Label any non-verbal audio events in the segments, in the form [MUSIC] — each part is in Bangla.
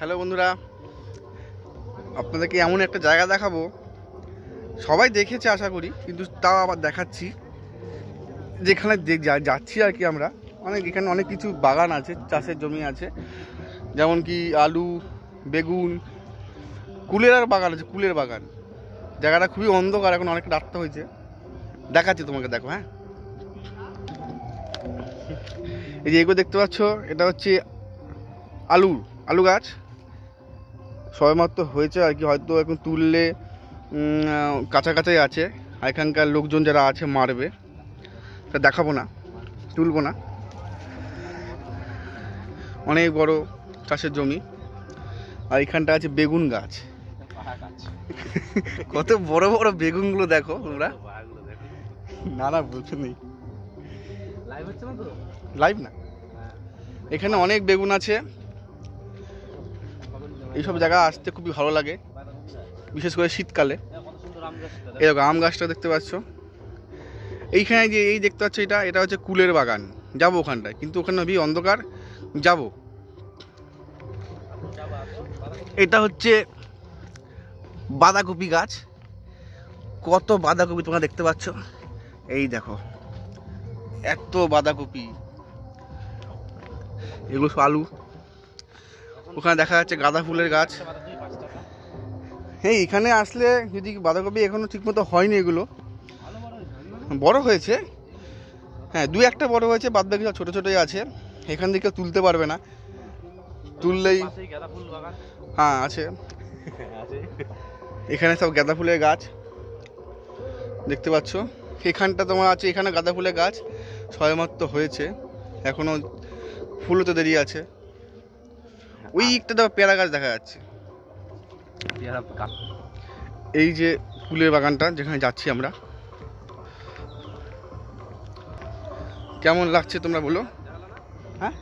হ্যালো বন্ধুরা আপনাদেরকে এমন একটা জায়গা দেখাবো সবাই দেখেছে আশা করি কিন্তু তাও আবার দেখাচ্ছি যেখানে যাচ্ছি আর কি আমরা অনেক এখানে অনেক কিছু বাগান আছে চাষের জমি আছে যেমন কি আলু বেগুন কুলের আর বাগান আছে কুলের বাগান জায়গাটা খুবই অন্ধকার এখন অনেক রাত্তা হয়েছে দেখাচ্ছি তোমাকে দেখো হ্যাঁ এই যে এগুলো দেখতে পাচ্ছ এটা হচ্ছে আলু আলু গাছ সবেমাত্র হয়েছে আর কি হয়তো এখন তুললে কাছাকাছাই আছে এখানকার লোকজন যারা আছে মারবে তা দেখাবো না তুলবো না অনেক বড় চাষের জমি আর এখানটা আছে বেগুন গাছ [LAUGHS] কত বড় বড় বেগুনগুলো দেখো তোমরা না না বলছো নেই লাইভ না এখানে অনেক বেগুন আছে এইসব জায়গা আসতে খুবই ভালো লাগে বিশেষ করে শীতকালে এরকম আম গাছটা দেখতে পাচ্ছ এইখানে যে এই দেখতে পাচ্ছ এটা এটা হচ্ছে কুলের বাগান যাব ওখানটায় কিন্তু ওখানে ভি অন্ধকার যাব এটা হচ্ছে বাঁধাকপি গাছ কত বাঁধাকপি তোমরা দেখতে পাচ্ছ এই দেখো এত বাঁধাকপি এগুলো আলু ওখানে দেখা যাচ্ছে গাঁদা ফুলের গাছ হ্যাঁ এখানে আসলে যদি বাঁধাকপি এখনও ঠিকমতো হয়নি এগুলো বড় হয়েছে হ্যাঁ দু একটা বড় হয়েছে বাদ বাকি ছোটো ছোটোই আছে এখান থেকে তুলতে পারবে না তুললেই হ্যাঁ আছে এখানে সব গাঁদা ফুলের গাছ দেখতে পাচ্ছ এখানটা তোমার আছে এখানে গাঁদা ফুলের গাছ ছয় মাত্র হয়েছে এখনও তো দেরি আছে ওই একটা দেখো পেয়ারা গাছ দেখা যাচ্ছে এই যে ফুলের বাগানটা যেখানে যাচ্ছি আমরা কেমন লাগছে তোমরা বলো হ্যাঁ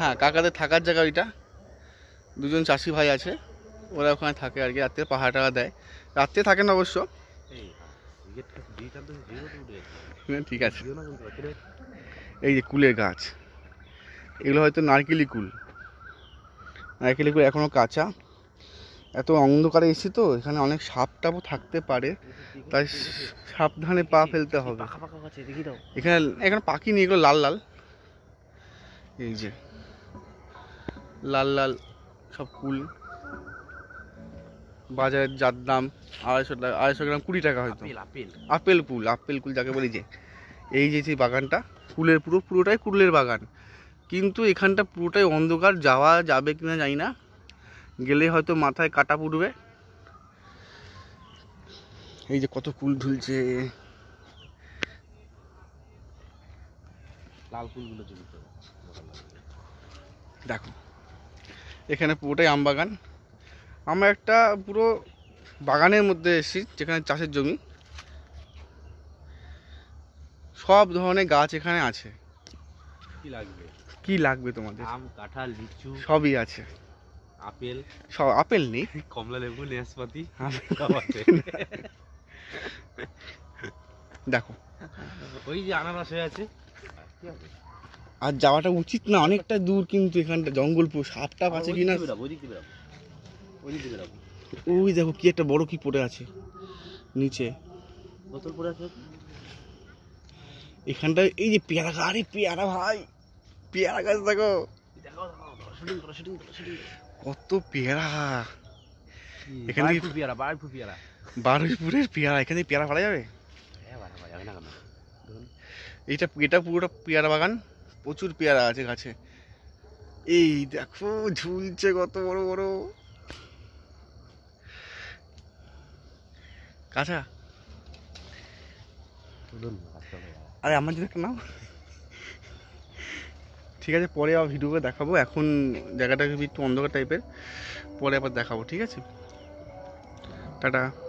হ্যাঁ কাকাদের থাকার জায়গা ওইটা দুজন চাষি ভাই আছে ওরা ওখানে থাকে আর কি রাত্রে পাহাড় টাকা দেয় রাত্রে থাকেন অবশ্য হ্যাঁ, ঠিক আছে এই যে কুলের গাছ এগুলো হয়তো নারকেলি কুল অ্যাক্রিলিকগুলো এখনও কাঁচা এত অন্ধকারে এসি তো এখানে অনেক সাপ টাপও থাকতে পারে তাই সাবধানে পা ফেলতে হবে এখানে এখানে পাখি নিয়ে এগুলো লাল লাল এই যে লাল লাল সব কুল বাজারের যার দাম আড়াইশো টাকা আড়াইশো গ্রাম কুড়ি টাকা হয়তো আপেল কুল আপেল কুল যাকে বলি যে এই যে বাগানটা কুলের পুরো পুরোটাই কুলের বাগান কিন্তু এখানটা পুরোটাই অন্ধকার যাওয়া যাবে কিনা জানি না গেলে হয়তো মাথায় কাটা পড়বে এই যে কত কুল ঝুলছে দেখো এখানে পুরোটাই আম বাগান আমরা একটা পুরো বাগানের মধ্যে এসেছি যেখানে চাষের জমি সব ধরনের গাছ এখানে আছে কি লাগবে কি লাগবে তোমাদের আম কাঁঠাল লিচু সবই আছে আপেল সব আপেল নেই [LAUGHS] কমলা লেবু নাশপাতি দেখো ওই যে আনারস হয়ে আছে আর যাওয়াটা উচিত না অনেকটা দূর কিন্তু এখানটা জঙ্গল সাপ টাপ আছে কিনা ওই দেখো কি একটা বড় কি পড়ে আছে নিচে বোতল পড়ে আছে এখানটা এই যে পেয়ারা আরে পেয়ারা ভাই পেয়ারা গাছ দেখো কত পেয়ারা এখানে পেয়ারা বারুইপুর পেয়ারা বারুইপুরের পেয়ারা এখানে পেয়ারা পাওয়া যাবে হ্যাঁ, এটা এটা পুরোটা পেয়ারা বাগান প্রচুর পেয়ারা আছে গাছে এই দেখো ঝুলছে কত বড় বড় কাছা আরে আমার যদি নাও ঠিক আছে পরে আবার ভিডিও দেখাবো এখন জায়গাটা একটু অন্ধকার টাইপের পরে আবার দেখাবো ঠিক আছে টাটা